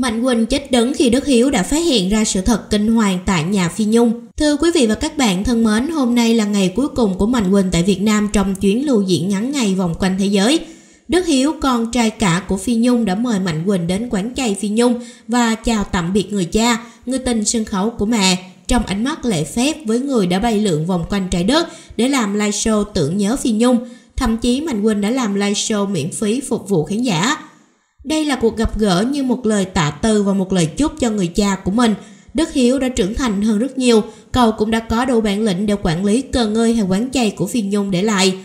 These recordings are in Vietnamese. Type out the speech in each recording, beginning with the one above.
Mạnh Quỳnh chết đớn khi Đức Hiếu đã phát hiện ra sự thật kinh hoàng tại nhà Phi Nhung. Thưa quý vị và các bạn thân mến, hôm nay là ngày cuối cùng của Mạnh Quỳnh tại Việt Nam trong chuyến lưu diễn ngắn ngày vòng quanh thế giới. Đức Hiếu, con trai cả của Phi Nhung đã mời Mạnh Quỳnh đến quán chay Phi Nhung và chào tạm biệt người cha, người tình sân khấu của mẹ trong ánh mắt lễ phép với người đã bay lượn vòng quanh trái đất để làm live show tưởng nhớ Phi Nhung. Thậm chí Mạnh Quỳnh đã làm live show miễn phí phục vụ khán giả. Đây là cuộc gặp gỡ như một lời tạ từ và một lời chúc cho người cha của mình. Đức Hiếu đã trưởng thành hơn rất nhiều, cậu cũng đã có đủ bản lĩnh để quản lý cơ ngơi hay quán chay của Phi Nhung để lại.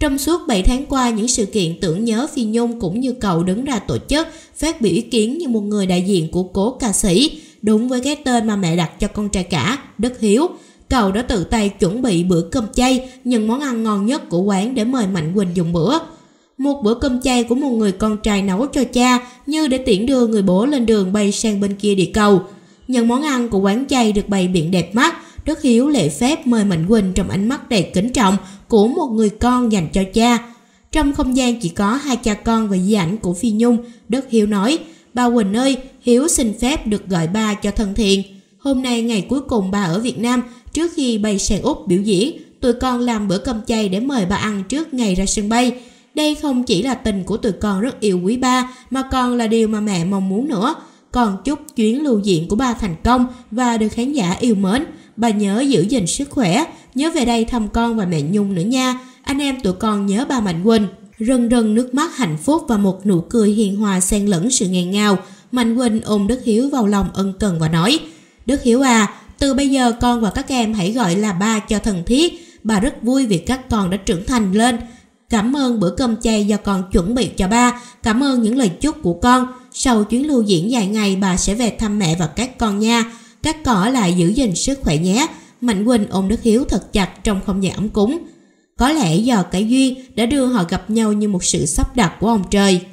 Trong suốt 7 tháng qua, những sự kiện tưởng nhớ Phi Nhung cũng như cậu đứng ra tổ chức, phát biểu ý kiến như một người đại diện của cố ca sĩ, đúng với cái tên mà mẹ đặt cho con trai cả, Đức Hiếu. Cậu đã tự tay chuẩn bị bữa cơm chay, những món ăn ngon nhất của quán để mời Mạnh Quỳnh dùng bữa một bữa cơm chay của một người con trai nấu cho cha như để tiễn đưa người bố lên đường bay sang bên kia địa cầu. Những món ăn của quán chay được bày biện đẹp mắt, rất hiếu lễ phép mời Mạnh Quỳnh trong ánh mắt đầy kính trọng của một người con dành cho cha. Trong không gian chỉ có hai cha con và di ảnh của Phi Nhung, Đức Hiếu nói, Ba Quỳnh ơi, Hiếu xin phép được gọi ba cho thân thiện. Hôm nay ngày cuối cùng ba ở Việt Nam, trước khi bay sang Úc biểu diễn, tụi con làm bữa cơm chay để mời ba ăn trước ngày ra sân bay. Đây không chỉ là tình của tụi con rất yêu quý ba, mà còn là điều mà mẹ mong muốn nữa. Còn chúc chuyến lưu diện của ba thành công và được khán giả yêu mến. Bà nhớ giữ gìn sức khỏe, nhớ về đây thăm con và mẹ Nhung nữa nha. Anh em tụi con nhớ ba Mạnh Quỳnh. Rần rần nước mắt hạnh phúc và một nụ cười hiền hòa xen lẫn sự ngàn ngào. Mạnh Quỳnh ôm Đức Hiếu vào lòng ân cần và nói Đức Hiếu à, từ bây giờ con và các em hãy gọi là ba cho thân thiết. Bà rất vui vì các con đã trưởng thành lên. Cảm ơn bữa cơm chay do con chuẩn bị cho ba, cảm ơn những lời chúc của con. Sau chuyến lưu diễn dài ngày bà sẽ về thăm mẹ và các con nha. Các cỏ lại giữ gìn sức khỏe nhé. Mạnh Quỳnh ôm Đức Hiếu thật chặt trong không gian ấm cúng. Có lẽ do cái duyên đã đưa họ gặp nhau như một sự sắp đặt của ông trời.